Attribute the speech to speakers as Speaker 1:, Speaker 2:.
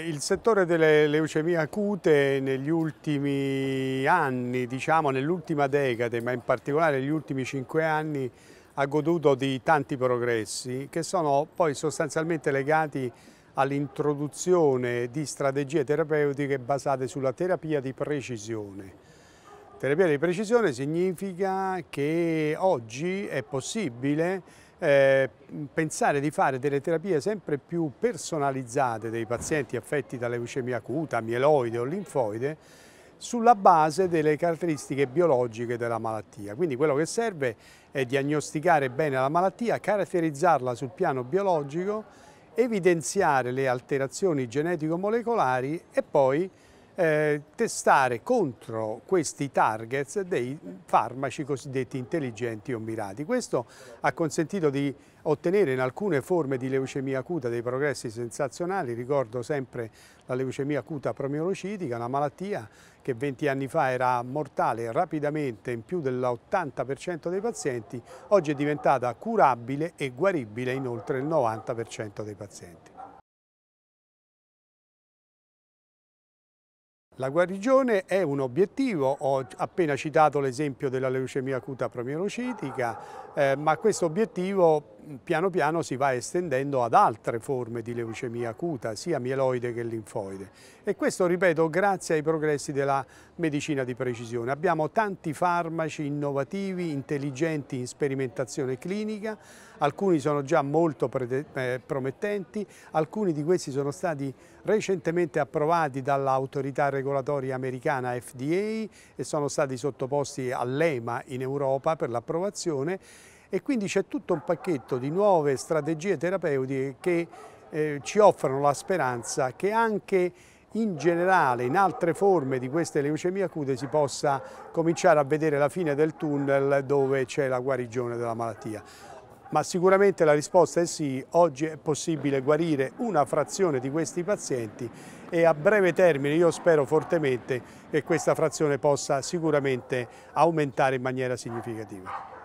Speaker 1: Il settore delle leucemie acute negli ultimi anni, diciamo nell'ultima decade, ma in particolare negli ultimi cinque anni, ha goduto di tanti progressi che sono poi sostanzialmente legati all'introduzione di strategie terapeutiche basate sulla terapia di precisione. Terapia di precisione significa che oggi è possibile eh, pensare di fare delle terapie sempre più personalizzate dei pazienti affetti da leucemia acuta, mieloide o linfoide, sulla base delle caratteristiche biologiche della malattia. Quindi quello che serve è diagnosticare bene la malattia, caratterizzarla sul piano biologico, evidenziare le alterazioni genetico-molecolari e poi eh, testare contro questi targets dei farmaci cosiddetti intelligenti o mirati. Questo ha consentito di ottenere in alcune forme di leucemia acuta dei progressi sensazionali, ricordo sempre la leucemia acuta promiolocitica, una malattia che 20 anni fa era mortale rapidamente in più dell'80% dei pazienti, oggi è diventata curabile e guaribile in oltre il 90% dei pazienti. La guarigione è un obiettivo, ho appena citato l'esempio della leucemia acuta premierocitica, eh, ma questo obiettivo mm, piano piano si va estendendo ad altre forme di leucemia acuta, sia mieloide che linfoide. E questo, ripeto, grazie ai progressi della medicina di precisione. Abbiamo tanti farmaci innovativi, intelligenti in sperimentazione clinica, alcuni sono già molto eh, promettenti, alcuni di questi sono stati recentemente approvati dall'autorità regolatoria americana FDA e sono stati sottoposti all'EMA in Europa per l'approvazione e quindi c'è tutto un pacchetto di nuove strategie terapeutiche che eh, ci offrono la speranza che anche in generale in altre forme di queste leucemie acute si possa cominciare a vedere la fine del tunnel dove c'è la guarigione della malattia ma sicuramente la risposta è sì, oggi è possibile guarire una frazione di questi pazienti e a breve termine io spero fortemente che questa frazione possa sicuramente aumentare in maniera significativa.